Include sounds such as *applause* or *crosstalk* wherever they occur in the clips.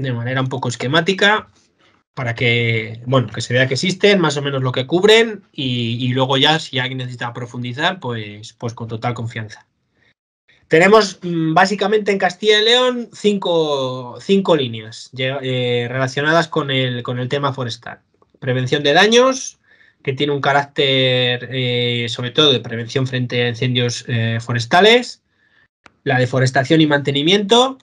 de manera un poco esquemática para que, bueno, que se vea que existen, más o menos lo que cubren y, luego ya si alguien necesita profundizar, pues, pues con total confianza. Tenemos mm, básicamente en Castilla y León cinco, cinco líneas eh, relacionadas con el, con el tema forestal. Prevención de daños, que tiene un carácter eh, sobre todo de prevención frente a incendios eh, forestales. La deforestación y mantenimiento,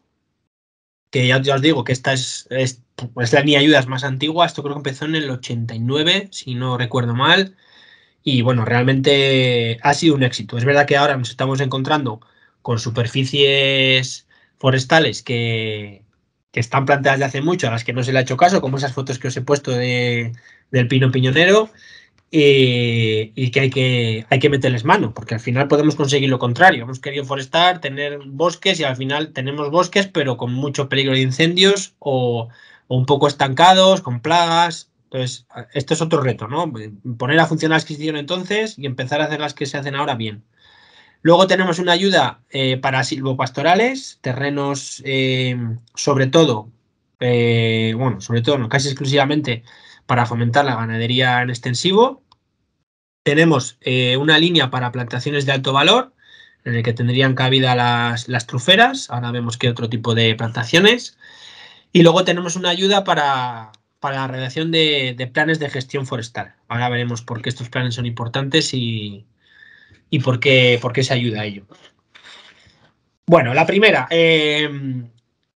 que ya, os digo que esta es, es, pues, la línea ayudas más antigua, esto creo que empezó en el 89, si no recuerdo mal, y bueno, realmente ha sido un éxito. Es verdad que ahora nos estamos encontrando con superficies forestales que, que están planteadas de hace mucho, a las que no se le ha hecho caso, como esas fotos que os he puesto de, del pino piñonero, y, que, hay que hay que meterles mano, porque al final podemos conseguir lo contrario. Hemos querido forestar, tener bosques y al final tenemos bosques, pero con mucho peligro de incendios o, un poco estancados, con plagas. Entonces, esto es otro reto, ¿no? Poner a funcionar las que hicieron entonces y empezar a hacer las que se hacen ahora bien. Luego tenemos una ayuda eh, para silvopastorales, terrenos eh, sobre todo, eh, bueno, sobre todo, no, casi exclusivamente para fomentar la ganadería en extensivo. Tenemos eh, una línea para plantaciones de alto valor, en el que tendrían cabida las, truferas, ahora vemos que otro tipo de plantaciones. Y luego tenemos una ayuda para, la redacción de, planes de gestión forestal. Ahora veremos por qué estos planes son importantes y, por, qué, por, qué, se ayuda a ello. Bueno, la primera, eh,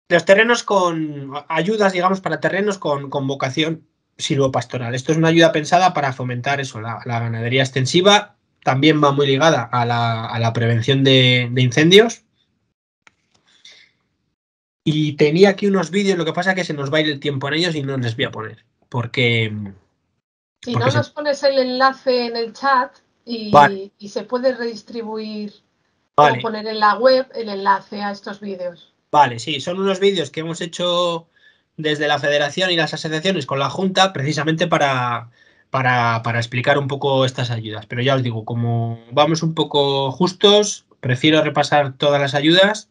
los terrenos con ayudas, digamos, para terrenos con, con vocación silvopastoral. Esto es una ayuda pensada para fomentar eso, la, ganadería extensiva. También va muy ligada a la, prevención de, incendios. Y tenía aquí unos vídeos, lo que pasa es que se nos va a ir el tiempo en ellos y no les voy a poner. Porque. Si no nos pones el enlace en el chat y, se puede redistribuir o poner en la web el enlace a estos vídeos. Vale, sí, son unos vídeos que hemos hecho desde la federación y las asociaciones con la Junta precisamente para, para, explicar un poco estas ayudas. Pero ya os digo, como vamos un poco justos, prefiero repasar todas las ayudas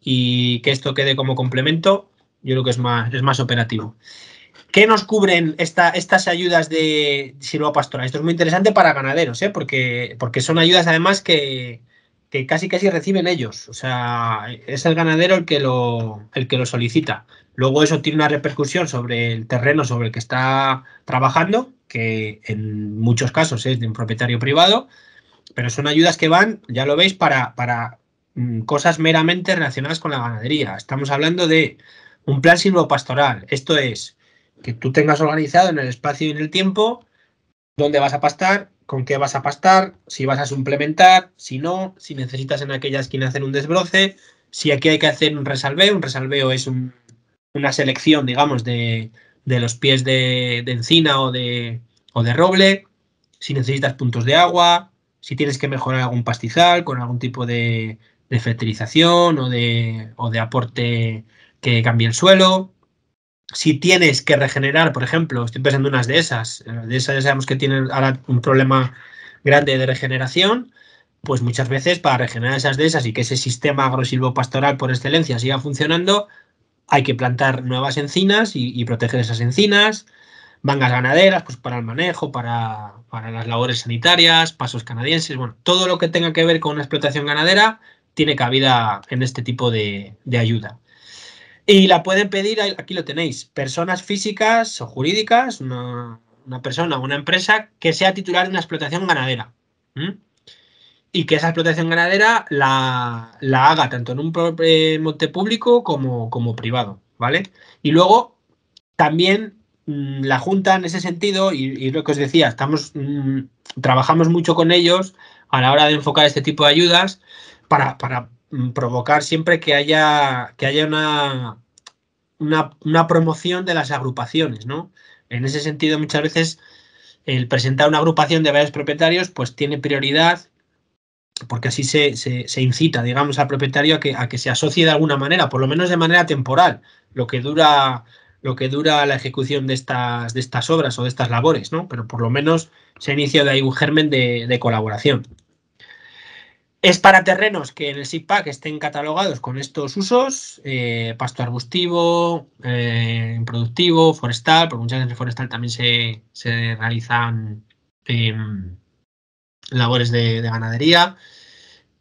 y que esto quede como complemento. Yo creo que es más, es más operativo. ¿Qué nos cubren esta, estas ayudas de Pastora? Esto es muy interesante para ganaderos, ¿eh? porque, porque son ayudas además que, que casi casi reciben ellos. O sea, es el ganadero el que lo, el que lo solicita. Luego eso tiene una repercusión sobre el terreno sobre el que está trabajando, que en muchos casos es de un propietario privado, pero son ayudas que van, ya lo veis, para, para mm, cosas meramente relacionadas con la ganadería. Estamos hablando de un plan silvopastoral. Esto es que tú tengas organizado en el espacio y en el tiempo dónde vas a pastar, con qué vas a pastar, si vas a suplementar, si no, si necesitas en aquella esquina hacer un desbroce, si aquí hay que hacer un resalveo. Un resalveo es un una selección, digamos, de, los pies de, encina o de, o de roble, si necesitas puntos de agua, si tienes que mejorar algún pastizal con algún tipo de, fertilización o de, o de aporte que cambie el suelo. Si tienes que regenerar, por ejemplo, estoy pensando en unas de esas, eh, de esas ya sabemos que tienen ahora un problema grande de regeneración, pues muchas veces para regenerar esas de esas y que ese sistema pastoral por excelencia siga funcionando, hay que plantar nuevas encinas y, proteger esas encinas, mangas ganaderas pues para el manejo, para, las labores sanitarias, pasos canadienses, bueno, todo lo que tenga que ver con una explotación ganadera tiene cabida en este tipo de, ayuda. Y la pueden pedir, aquí lo tenéis, personas físicas o jurídicas, una, persona o una empresa que sea titular de una explotación ganadera y que esa explotación ganadera la, haga tanto en un eh, monte público como, como privado, ¿vale? Y luego también mm, la Junta en ese sentido, y, lo que os decía, estamos mm, trabajamos mucho con ellos a la hora de enfocar este tipo de ayudas para, mm, provocar siempre que haya, que haya una, una, una promoción de las agrupaciones, ¿no? En ese sentido, muchas veces el presentar una agrupación de varios propietarios, pues tiene prioridad porque así se, incita, digamos, al propietario a que, se asocie de alguna manera, por lo menos de manera temporal, lo que dura, lo que dura la ejecución de estas, de estas obras o de estas labores, ¿no? Pero por lo menos se ha de ahí un germen de, colaboración. Es para terrenos que en el SIPAC estén catalogados con estos usos, eh, pasto arbustivo, eh, productivo, forestal, porque muchas veces en forestal también se, realizan... Em, labores de, ganadería.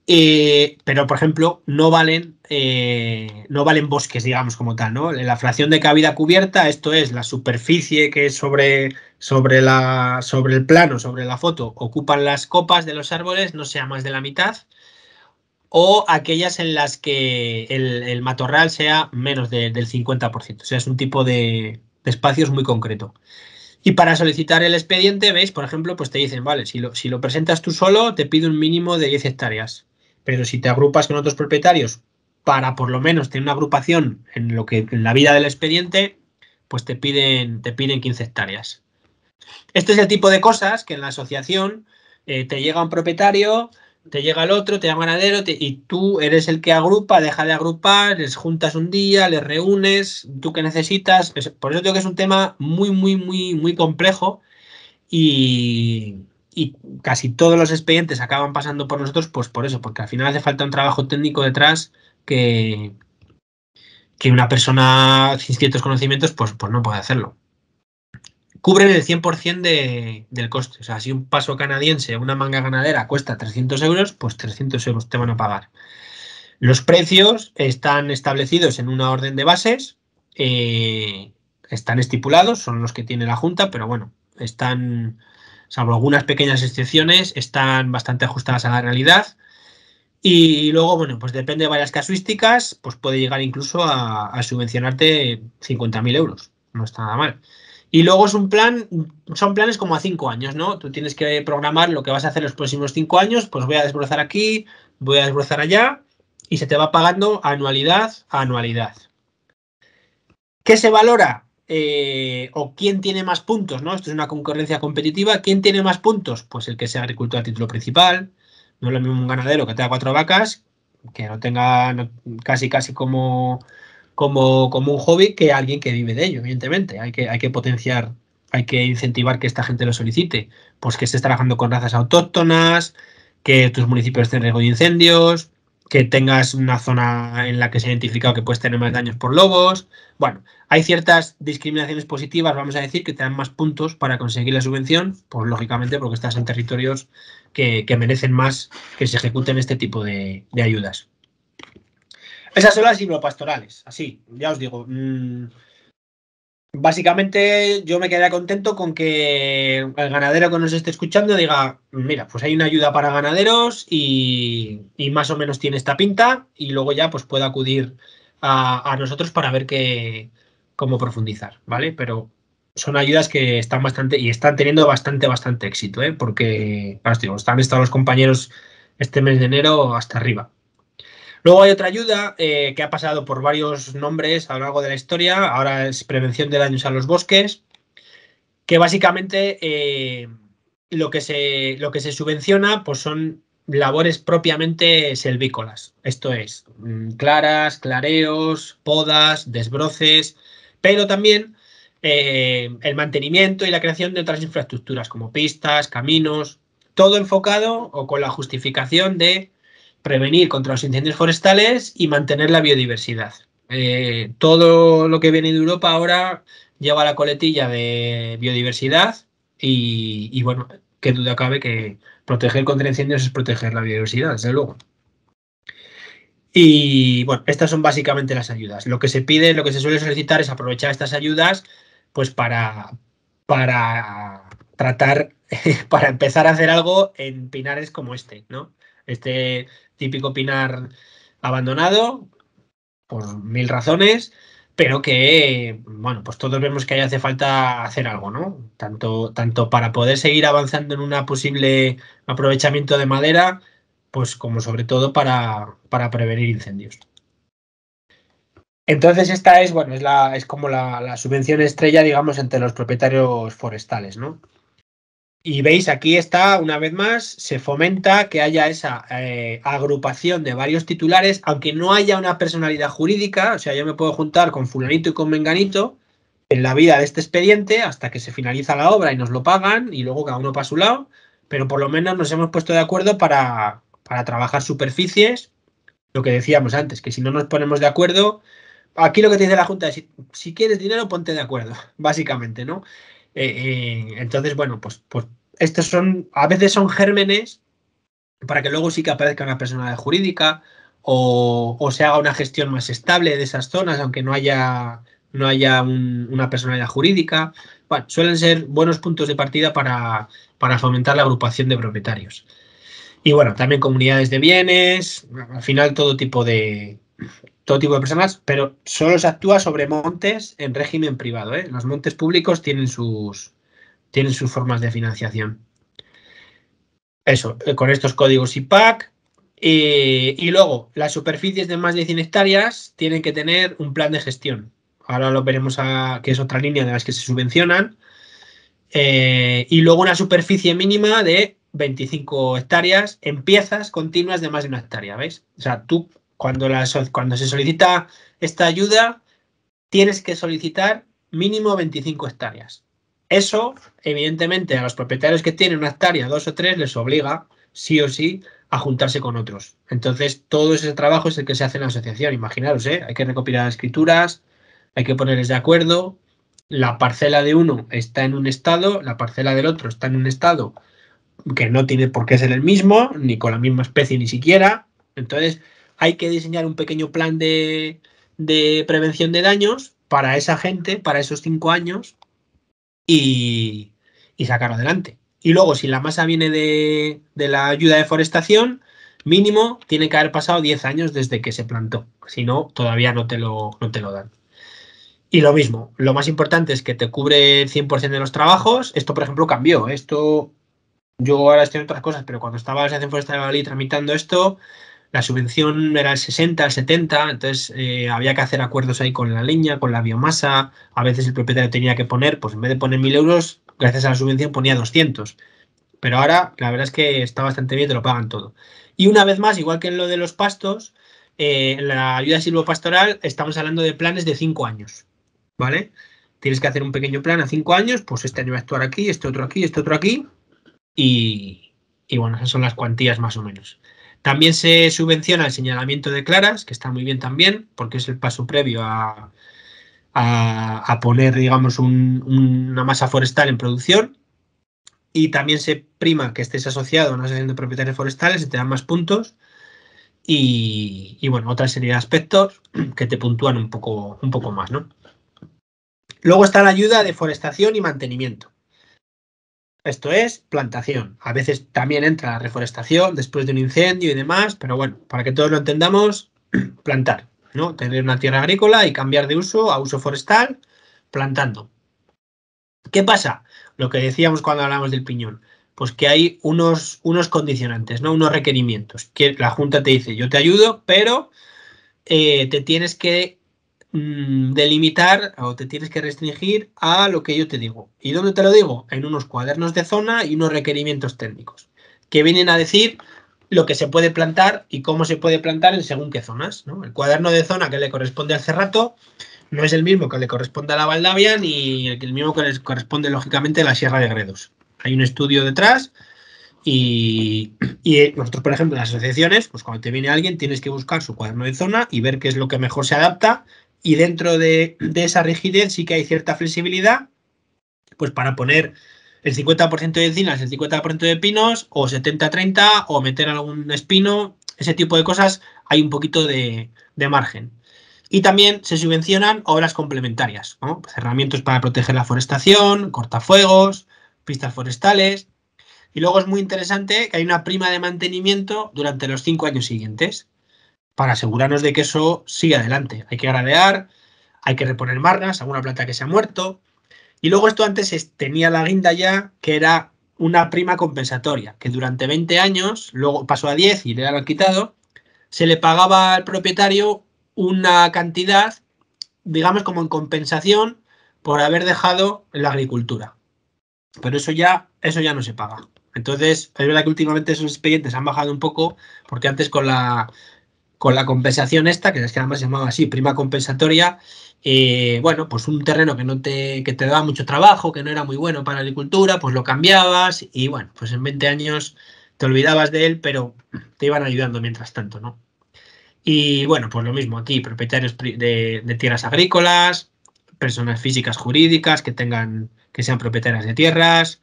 Eh, pero, por ejemplo, no valen, eh, no valen bosques, digamos, como tal, ¿no? La fracción de cabida cubierta, esto es la superficie que sobre, sobre, la, sobre el plano, sobre la foto, ocupan las copas de los árboles, no sea más de la mitad, o aquellas en las que el, matorral sea menos del 50%. O sea, es un tipo de espacios muy concreto. Y para solicitar el expediente, veis, por ejemplo, pues te dicen, vale, si lo, si lo presentas tú solo, te pide un mínimo de 10 hectáreas. Pero si te agrupas con otros propietarios para por lo menos tener una agrupación en lo que en la vida del expediente, pues te piden, te piden 15 hectáreas. Este es el tipo de cosas que en la asociación eh, te llega un propietario, te llega el otro, te llama ganadero y tú eres el que agrupa, deja de agrupar, les juntas un día, les reúnes, tú que necesitas. Por eso creo que es un tema muy, muy, muy, muy complejo y, y casi todos los expedientes acaban pasando por nosotros, pues por eso, porque al final hace falta un trabajo técnico detrás que, que una persona sin ciertos conocimientos, pues, pues no puede hacerlo cubren el 100% de, del coste. O sea, si un paso canadiense, una manga ganadera cuesta 300 euros, pues 300 euros te van a pagar. Los precios están establecidos en una orden de bases, eh, están estipulados, son los que tiene la Junta, pero bueno, están, salvo algunas pequeñas excepciones, están bastante ajustadas a la realidad. Y luego, bueno, pues depende de varias casuísticas, pues puede llegar incluso a, a subvencionarte 50.000 euros. No está nada mal. Y luego es un plan, son planes como a cinco años, ¿no? Tú tienes que programar lo que vas a hacer los próximos cinco años, pues voy a desbrozar aquí, voy a desbrozar allá, y se te va pagando anualidad a anualidad. ¿Qué se valora? Eh, o quién tiene más puntos, ¿no? Esto es una concurrencia competitiva. ¿Quién tiene más puntos? Pues el que sea agricultor a título principal. No es lo mismo un ganadero que tenga cuatro vacas, que no tenga casi casi como como, como un hobby que alguien que vive de ello, evidentemente. Hay que, hay que potenciar, hay que incentivar que esta gente lo solicite. Pues que estés trabajando con razas autóctonas, que tus municipios estén en riesgo de incendios, que tengas una zona en la que se ha identificado que puedes tener más daños por lobos. Bueno, hay ciertas discriminaciones positivas, vamos a decir, que te dan más puntos para conseguir la subvención, pues lógicamente porque estás en territorios que, merecen más que se ejecuten este tipo de ayudas. Esas son las pastorales, así, ya os digo. Mm, básicamente yo me quedaría contento con que el ganadero que nos esté escuchando diga, mira, pues hay una ayuda para ganaderos y, más o menos tiene esta pinta y luego ya pues pueda acudir a, nosotros para ver qué, cómo profundizar, ¿vale? Pero son ayudas que están bastante y están teniendo bastante, bastante éxito, ¿eh? Porque, os digo, están estado los compañeros este mes de enero hasta arriba. Luego hay otra ayuda eh, que ha pasado por varios nombres a lo largo de la historia, ahora es prevención de daños a los bosques, que básicamente eh, lo, que se, lo que se subvenciona pues son labores propiamente selvícolas, esto es, mm, claras, clareos, podas, desbroces, pero también eh, el mantenimiento y la creación de otras infraestructuras como pistas, caminos, todo enfocado o con la justificación de prevenir contra los incendios forestales y mantener la biodiversidad. Eh, todo lo que viene de Europa ahora lleva la coletilla de biodiversidad y, bueno, qué duda cabe que proteger contra incendios es proteger la biodiversidad, desde luego. Y bueno, estas son básicamente las ayudas. Lo que se pide, lo que se suele solicitar es aprovechar estas ayudas pues para, para tratar, *laughs* para empezar a hacer algo en pinares como este, ¿no? Este típico pinar abandonado por mil razones, pero que, bueno, pues todos vemos que ahí hace falta hacer algo, ¿no? Tanto, tanto para poder seguir avanzando en un posible aprovechamiento de madera, pues como sobre todo para, para prevenir incendios. Entonces esta es, bueno, es, la, es como la, la subvención estrella, digamos, entre los propietarios forestales, ¿no? Y veis, aquí está, una vez más, se fomenta que haya esa eh, agrupación de varios titulares, aunque no haya una personalidad jurídica, o sea, yo me puedo juntar con fulanito y con menganito en la vida de este expediente hasta que se finaliza la obra y nos lo pagan y luego cada uno para su lado, pero por lo menos nos hemos puesto de acuerdo para, trabajar superficies, lo que decíamos antes, que si no nos ponemos de acuerdo, aquí lo que te dice la Junta es, si quieres dinero, ponte de acuerdo, *laughs* básicamente, ¿no? Eh, eh, entonces, bueno, pues, pues, estos son, a veces son gérmenes para que luego sí que aparezca una personalidad jurídica o, se haga una gestión más estable de esas zonas, aunque no haya, no haya una personalidad jurídica. Bueno, suelen ser buenos puntos de partida para fomentar la agrupación de propietarios. Y bueno, también comunidades de bienes, al final todo tipo de, todo tipo de personas, pero solo se actúa sobre montes en régimen privado. ¿eh? Los montes públicos tienen sus, tienen sus formas de financiación. Eso, eh, con estos códigos IPAC. y luego, las superficies de más de 100 hectáreas tienen que tener un plan de gestión. Ahora lo veremos a, que es otra línea de las que se subvencionan. Eh, y luego una superficie mínima de 25 hectáreas en piezas continuas de más de una hectárea, ¿veis? O sea, tú cuando, se solicita esta ayuda, tienes que solicitar mínimo 25 hectáreas. Eso, evidentemente, a los propietarios que tienen una hectárea, dos o tres, les obliga, sí o sí, a juntarse con otros. Entonces, todo ese trabajo es el que se hace en la asociación. Imaginaros, ¿eh? hay que recopilar escrituras, hay que ponerles de acuerdo. La parcela de uno está en un estado, la parcela del otro está en un estado que no tiene por qué ser el mismo, ni con la misma especie ni siquiera. Entonces, hay que diseñar un pequeño plan de, prevención de daños para esa gente, para esos cinco años, y, sacarlo adelante. Y luego, si la masa viene de, la ayuda de forestación, mínimo tiene que haber pasado 10 años desde que se plantó. Si no, todavía no te lo, dan. Y lo mismo, lo más importante es que te cubre el 100% de los trabajos. Esto, por ejemplo, cambió. Esto, yo ahora estoy en otras cosas, pero cuando estaba la Asociación Forestal de tramitando esto, la subvención era el 60, el 70, entonces eh, había que hacer acuerdos ahí con la leña, con la biomasa, a veces el propietario tenía que poner, pues en vez de poner 1.000 euros, gracias a la subvención ponía 200. Pero ahora la verdad es que está bastante bien, te lo pagan todo. Y una vez más, igual que en lo de los pastos, eh, en la ayuda silvopastoral estamos hablando de planes de 5 años, ¿vale? Tienes que hacer un pequeño plan a 5 años, pues este año a actuar aquí, este otro aquí, este otro aquí, y, y bueno, esas son las cuantías más o menos. También se subvenciona el señalamiento de claras, que está muy bien también, porque es el paso previo a, poner, digamos, una masa forestal en producción. Y también se prima que estés asociado a una asociación de propietarios forestales, y te dan más puntos. Y, bueno, otra serie de aspectos *clears throat* que te puntúan un poco, un poco más, ¿no? Luego está la ayuda de forestación y mantenimiento. Esto es plantación. A veces también entra la reforestación después de un incendio y demás, pero bueno, para que todos lo entendamos, *clears throat* plantar, ¿no? Tener una tierra agrícola y cambiar de uso a uso forestal, plantando. ¿Qué pasa? Lo que decíamos cuando hablamos del piñón, pues que hay unos, unos condicionantes, ¿no? Unos requerimientos. Que la Junta te dice, yo te ayudo, pero eh, te tienes que Mm, delimitar o te tienes que restringir a lo que yo te digo. ¿Y dónde te lo digo? En unos cuadernos de zona y unos requerimientos técnicos que vienen a decir lo que se puede plantar y cómo se puede plantar en según qué zonas. El cuaderno de zona que le corresponde al cerrato no es el mismo que le corresponde a la Valdavia ni el mismo que le corresponde lógicamente a la Sierra de Gredos. Hay un estudio detrás y, nosotros, por ejemplo, las asociaciones, pues cuando te viene alguien tienes que buscar su cuaderno de zona y ver qué es lo que mejor se adapta y dentro de, esa rigidez sí que hay cierta flexibilidad, pues para poner el 50% de encinas, el 50% de pinos, o 70-30, o meter algún espino, ese tipo de cosas, hay un poquito de, margen. Y también se subvencionan obras complementarias, ¿no? cerramientos pues para proteger la forestación, cortafuegos, pistas forestales. Y luego es muy interesante que hay una prima de mantenimiento durante los cinco años siguientes para asegurarnos de que eso siga adelante. Hay que gradear, hay que reponer margas, alguna plata que se ha muerto. Y luego esto antes tenía la guinda ya, que era una prima compensatoria, que durante 20 años, luego pasó a 10 y le han quitado, se le pagaba al propietario una cantidad, digamos, como en compensación por haber dejado la agricultura. Pero eso ya, eso ya no se paga. Entonces, es verdad que últimamente esos expedientes han bajado un poco, porque antes con la con la compensación esta, que es que además se llamaba así, prima compensatoria, eh, bueno, pues un terreno que no te, te daba mucho trabajo, que no era muy bueno para la agricultura, pues lo cambiabas y bueno, pues en 20 años te olvidabas de él, pero te iban ayudando mientras tanto, ¿no? Y bueno, pues lo mismo aquí, propietarios de, de tierras agrícolas, personas físicas jurídicas que tengan, que sean propietarias de tierras,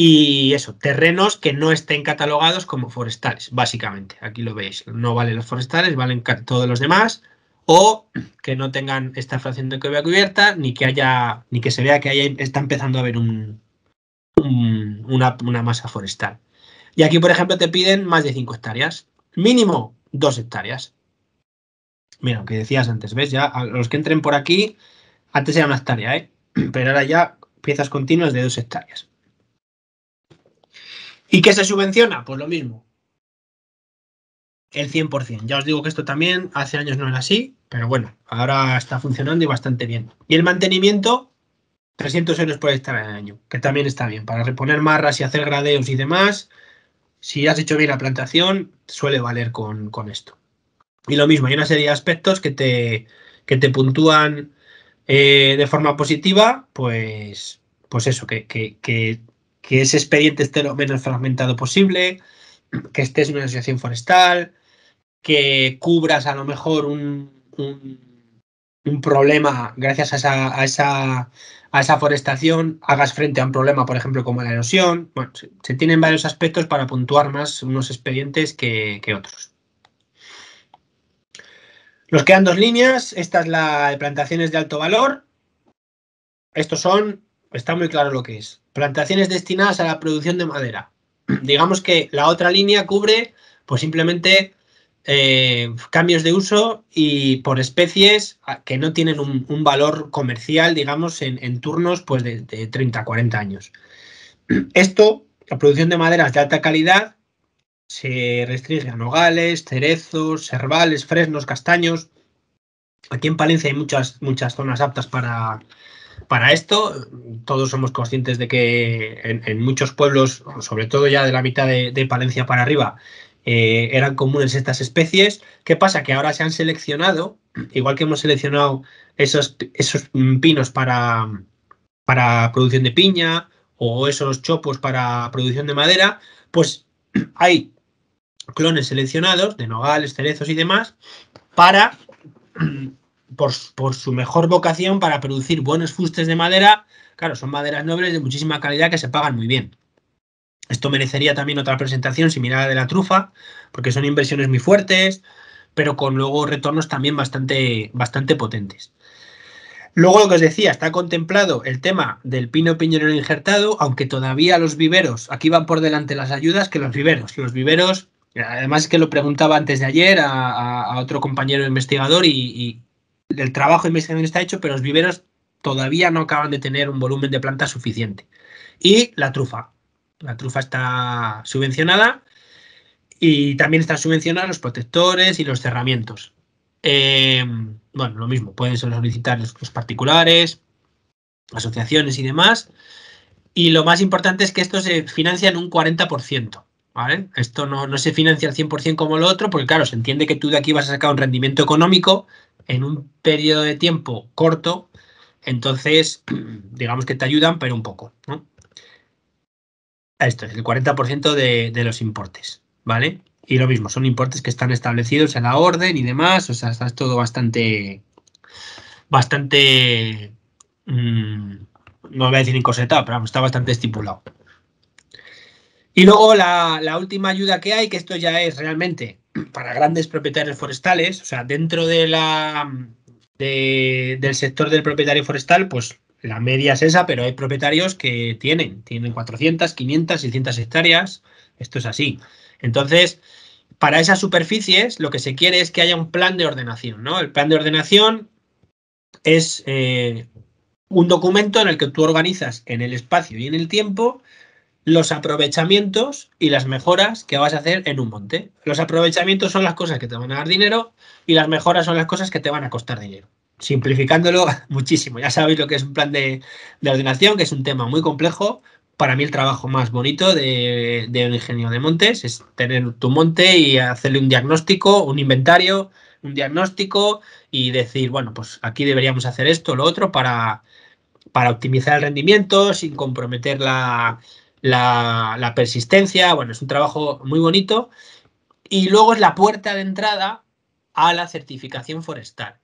y eso, terrenos que no estén catalogados como forestales, básicamente. Aquí lo veis, no valen los forestales, valen todos los demás. O que no tengan esta fracción de cueva cubierta, ni que haya, ni que se vea que haya, está empezando a haber un, una, masa forestal. Y aquí, por ejemplo, te piden más de 5 hectáreas. Mínimo 2 hectáreas. Mira, lo que decías antes, ¿ves? Ya los que entren por aquí, antes era una hectárea, ¿eh? *clears throat* Pero ahora ya piezas continuas de 2 hectáreas. ¿Y qué se subvenciona? Pues lo mismo. El 100%. Ya os digo que esto también hace años no era así, pero bueno, ahora está funcionando y bastante bien. Y el mantenimiento, 300 euros por estar al año, que también está bien. Para reponer marras y hacer gradeos y demás, si has hecho bien la plantación, suele valer con, esto. Y lo mismo, hay una serie de aspectos que te, que te puntúan eh, de forma positiva, pues, pues eso, que, que, que que ese expediente esté lo menos fragmentado posible, que estés en una asociación forestal, que cubras a lo mejor un, problema gracias a esa, a esa, forestación, hagas frente a un problema, por ejemplo, como la erosión. Bueno, se, tienen varios aspectos para puntuar más unos expedientes que, que otros. Nos quedan dos líneas. Esta es la de plantaciones de alto valor. Estos son, está muy claro lo que es. Plantaciones destinadas a la producción de madera. *clears throat* Digamos que la otra línea cubre, pues simplemente eh, cambios de uso y por especies que no tienen un, valor comercial, digamos, en, turnos pues de, 30 40 años. *clears throat* Esto, la producción de maderas de alta calidad, se restringe a nogales, cerezos, cervales, fresnos, castaños. Aquí en Palencia hay muchas, muchas zonas aptas para, para esto, todos somos conscientes de que en, muchos pueblos, sobre todo ya de la mitad de, Palencia para arriba, eh, eran comunes estas especies. ¿Qué pasa? Que ahora se han seleccionado, igual que hemos seleccionado esos, esos pinos para, para producción de piña o esos chopos para producción de madera, pues hay clones seleccionados de nogales, cerezos y demás para por, su mejor vocación para producir buenos fustes de madera, claro, son maderas nobles de muchísima calidad que se pagan muy bien. Esto merecería también otra presentación similar a la de la trufa, porque son inversiones muy fuertes, pero con luego retornos también bastante, bastante potentes. Luego lo que os decía, está contemplado el tema del pino piñonero injertado, aunque todavía los viveros, aquí van por delante las ayudas que los viveros. Los viveros, además que lo preguntaba antes de ayer a, otro compañero investigador y, el trabajo de investigación está hecho, pero los viveros todavía no acaban de tener un volumen de planta suficiente. Y la trufa. La trufa está subvencionada y también están subvencionados los protectores y los cerramientos. Eh, bueno, lo mismo, pueden solicitar los, particulares, asociaciones y demás. Y lo más importante es que esto se financia en un 40%. Esto no, no se financia al 100% como lo otro, porque claro, se entiende que tú de aquí vas a sacar un rendimiento económico, en un periodo de tiempo corto, entonces *clears throat* digamos que te ayudan, pero un poco. ¿no? Esto es el 40% de, los importes, ¿vale? Y lo mismo, son importes que están establecidos en la orden y demás, o sea, está todo bastante, bastante, mm, no voy a decir encosetado, pero está bastante estipulado. Y luego la, la, última ayuda que hay, que esto ya es realmente para grandes propietarios forestales, o sea, dentro de la, del sector del propietario forestal, pues la media es esa, pero hay propietarios que tienen, tienen 400, 500, 600 hectáreas, esto es así. Entonces, para esas superficies lo que se quiere es que haya un plan de ordenación, ¿no? El plan de ordenación es eh, un documento en el que tú organizas en el espacio y en el tiempo los aprovechamientos y las mejoras que vas a hacer en un monte. Los aprovechamientos son las cosas que te van a dar dinero y las mejoras son las cosas que te van a costar dinero. Simplificándolo *laughs* muchísimo. Ya sabéis lo que es un plan de, ordenación, que es un tema muy complejo. Para mí el trabajo más bonito de, un ingeniero de montes es tener tu monte y hacerle un diagnóstico, un inventario, un diagnóstico y decir, bueno, pues aquí deberíamos hacer esto, lo otro, para, para optimizar el rendimiento sin comprometer la, la, persistencia, bueno, es un trabajo muy bonito. Y luego es la puerta de entrada a la certificación forestal.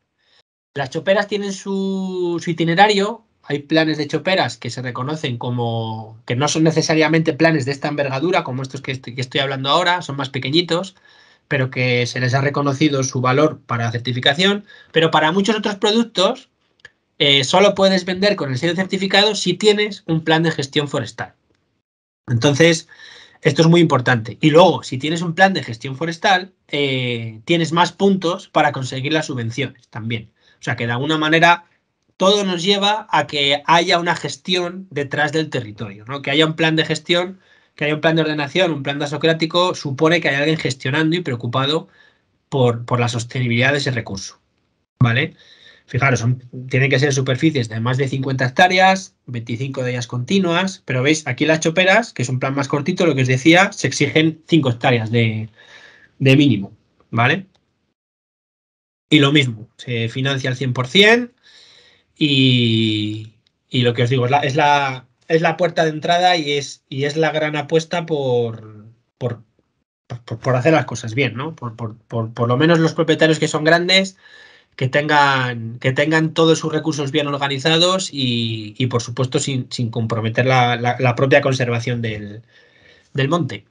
Las choperas tienen su, itinerario. Hay planes de choperas que se reconocen como que no son necesariamente planes de esta envergadura, como estos que estoy, hablando ahora, son más pequeñitos, pero que se les ha reconocido su valor para la certificación. Pero para muchos otros productos eh, solo puedes vender con el sello certificado si tienes un plan de gestión forestal. Entonces, esto es muy importante. Y luego, si tienes un plan de gestión forestal, eh, tienes más puntos para conseguir las subvenciones también. O sea que de alguna manera todo nos lleva a que haya una gestión detrás del territorio, ¿no? Que haya un plan de gestión, que haya un plan de ordenación, un plan de dasocrático, supone que haya alguien gestionando y preocupado por, por la sostenibilidad de ese recurso. ¿Vale? Fijaros, tienen que ser superficies de más de 50 hectáreas, 25 de ellas continuas, pero veis, aquí las choperas, que es un plan más cortito, lo que os decía, se exigen 5 hectáreas de, mínimo, ¿vale? Y lo mismo, se financia al 100% y, lo que os digo, es la, es la, puerta de entrada y es, y es la gran apuesta por, por, hacer las cosas bien, ¿no? por lo menos los propietarios que son grandes que tengan, que tengan todos sus recursos bien organizados y, y por supuesto, sin, sin comprometer la, la, propia conservación del, del monte.